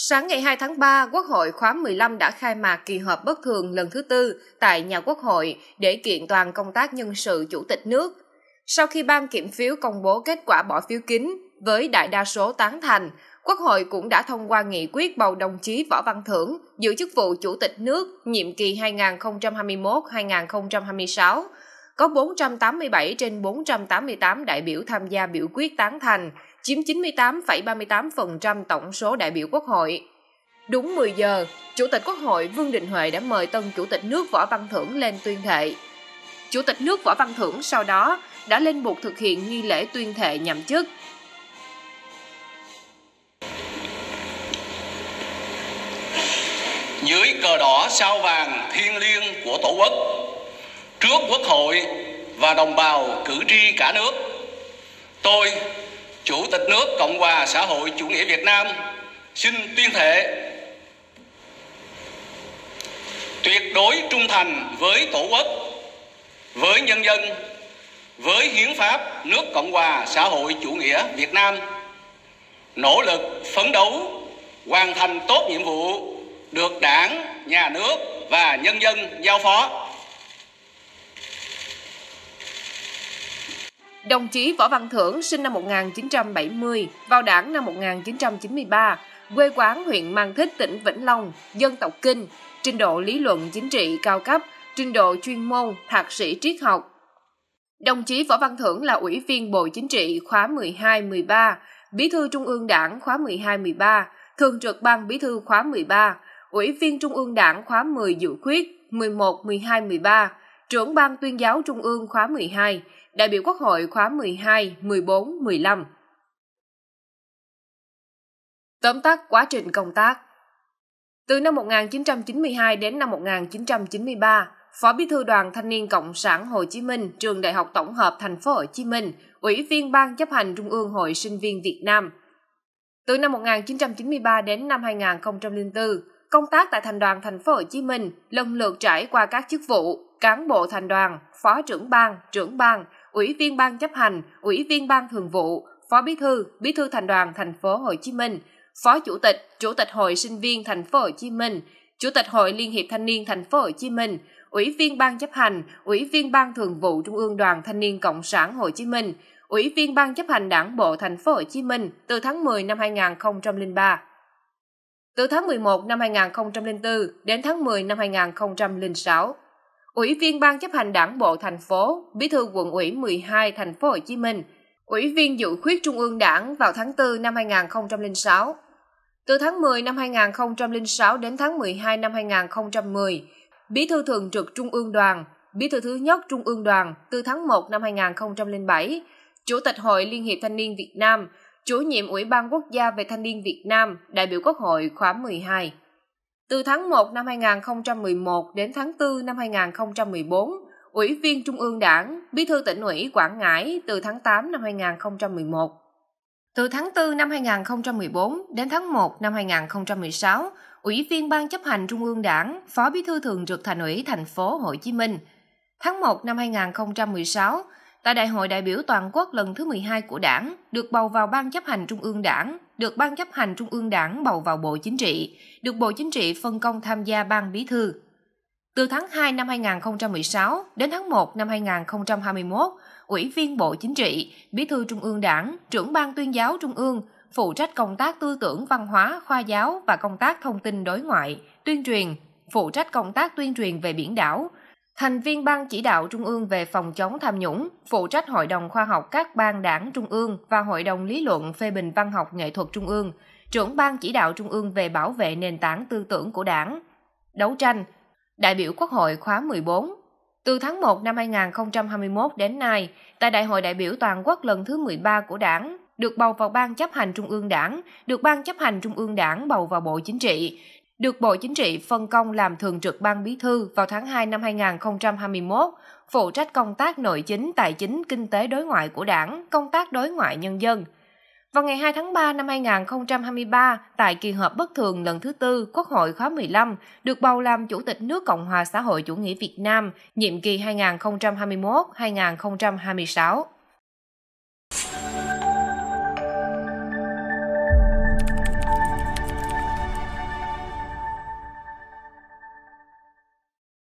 Sáng ngày 2 tháng 3, Quốc hội khóa 15 đã khai mạc kỳ họp bất thường lần thứ tư tại nhà Quốc hội để kiện toàn công tác nhân sự Chủ tịch nước. Sau khi ban kiểm phiếu công bố kết quả bỏ phiếu kín với đại đa số tán thành, Quốc hội cũng đã thông qua nghị quyết bầu đồng chí Võ Văn Thưởng giữ chức vụ Chủ tịch nước nhiệm kỳ 2021-2026. Có 487 trên 488 đại biểu tham gia biểu quyết tán thành – chiếm 98,38% tổng số đại biểu Quốc hội. Đúng 10 giờ, Chủ tịch Quốc hội Vương Đình Huệ đã mời tân Chủ tịch nước Võ Văn Thưởng lên tuyên thệ. Chủ tịch nước Võ Văn Thưởng sau đó đã lên buộc thực hiện nghi lễ tuyên thệ nhậm chức. Dưới cờ đỏ sao vàng thiêng liêng của Tổ quốc, trước Quốc hội và đồng bào cử tri cả nước, tôi Chủ tịch nước Cộng hòa xã hội chủ nghĩa Việt Nam xin tuyên thệ tuyệt đối trung thành với Tổ quốc, với nhân dân, với hiến pháp nước Cộng hòa xã hội chủ nghĩa Việt Nam, nỗ lực phấn đấu hoàn thành tốt nhiệm vụ được Đảng, nhà nước và nhân dân giao phó. Đồng chí Võ Văn Thưởng sinh năm 1970, vào đảng năm 1993, quê quán huyện Mang Thích, tỉnh Vĩnh Long, dân tộc Kinh, trình độ lý luận chính trị cao cấp, trình độ chuyên môn thạc sĩ triết học. Đồng chí Võ Văn Thưởng là Ủy viên Bộ Chính trị khóa 12-13, Bí thư Trung ương Đảng khóa 12-13, Thường trực Ban Bí thư khóa 13, Ủy viên Trung ương Đảng khóa 10 dự khuyết 11, 12, 13, trưởng ban tuyên giáo Trung ương khóa 12, đại biểu Quốc hội khóa 12, 14, 15. Tóm tắt quá trình công tác Từ năm 1992 đến năm 1993, Phó Bí thư Đoàn Thanh niên Cộng sản Hồ Chí Minh, Trường Đại học Tổng hợp Thành phố Hồ Chí Minh, Ủy viên Ban chấp hành Trung ương Hội Sinh viên Việt Nam. Từ năm 1993 đến năm 2004, công tác tại Thành đoàn Thành phố Hồ Chí Minh lần lượt trải qua các chức vụ cán bộ thành đoàn, phó trưởng ban, trưởng ban, ủy viên ban chấp hành, ủy viên ban thường vụ, phó bí thư, bí thư thành đoàn thành phố Hồ Chí Minh, phó chủ tịch, chủ tịch hội sinh viên thành phố Hồ Chí Minh, chủ tịch hội Liên hiệp thanh niên thành phố Hồ Chí Minh, ủy viên ban chấp hành, ủy viên ban thường vụ Trung ương Đoàn Thanh niên Cộng sản Hồ Chí Minh, ủy viên ban chấp hành Đảng bộ thành phố Hồ Chí Minh từ tháng 10 năm 2003. Từ tháng 11 năm 2004 đến tháng 10 năm 2006, Ủy viên Ban chấp hành Đảng bộ thành phố, Bí thư quận ủy 12 thành phố Hồ Chí Minh, Ủy viên dự khuyết Trung ương Đảng vào tháng 4 năm 2006. Từ tháng 10 năm 2006 đến tháng 12 năm 2010, Bí thư Thường trực Trung ương Đoàn, Bí thư thứ nhất Trung ương Đoàn từ tháng 1 năm 2007, Chủ tịch Hội Liên hiệp Thanh niên Việt Nam, Chủ nhiệm Ủy ban Quốc gia về Thanh niên Việt Nam, đại biểu Quốc hội khóa 12. Từ tháng 1 năm 2011 đến tháng 4 năm 2014, Ủy viên Trung ương Đảng, Bí thư tỉnh ủy Quảng Ngãi từ tháng 8 năm 2011. Từ tháng 4 năm 2014 đến tháng 1 năm 2016, Ủy viên Ban chấp hành Trung ương Đảng, Phó Bí thư Thường trực Thành ủy Thành phố Hồ Chí Minh. Tháng 1 năm 2016, tại Đại hội đại biểu toàn quốc lần thứ 12 của Đảng, được bầu vào Ban chấp hành Trung ương Đảng, được Ban chấp hành Trung ương Đảng bầu vào Bộ Chính trị, được Bộ Chính trị phân công tham gia Ban Bí thư. Từ tháng 2 năm 2016 đến tháng 1 năm 2021, Ủy viên Bộ Chính trị, Bí thư Trung ương Đảng, trưởng Ban tuyên giáo Trung ương, phụ trách công tác tư tưởng văn hóa, khoa giáo và công tác thông tin đối ngoại, tuyên truyền, phụ trách công tác tuyên truyền về biển đảo, thành viên ban chỉ đạo trung ương về phòng chống tham nhũng, phụ trách hội đồng khoa học các ban đảng trung ương và hội đồng lý luận phê bình văn học nghệ thuật trung ương, trưởng ban chỉ đạo trung ương về bảo vệ nền tảng tư tưởng của đảng. Đấu tranh, đại biểu Quốc hội khóa 14. Từ tháng 1 năm 2021 đến nay, tại Đại hội đại biểu toàn quốc lần thứ 13 của đảng, được bầu vào Ban chấp hành Trung ương Đảng, được Ban chấp hành Trung ương Đảng bầu vào Bộ Chính trị, được Bộ Chính trị phân công làm thường trực ban bí thư vào tháng 2 năm 2021, phụ trách công tác nội chính, tài chính, kinh tế đối ngoại của đảng, công tác đối ngoại nhân dân. Vào ngày 2 tháng 3 năm 2023, tại kỳ họp bất thường lần thứ tư Quốc hội khóa 15, được bầu làm Chủ tịch nước Cộng hòa xã hội chủ nghĩa Việt Nam, nhiệm kỳ 2021-2026.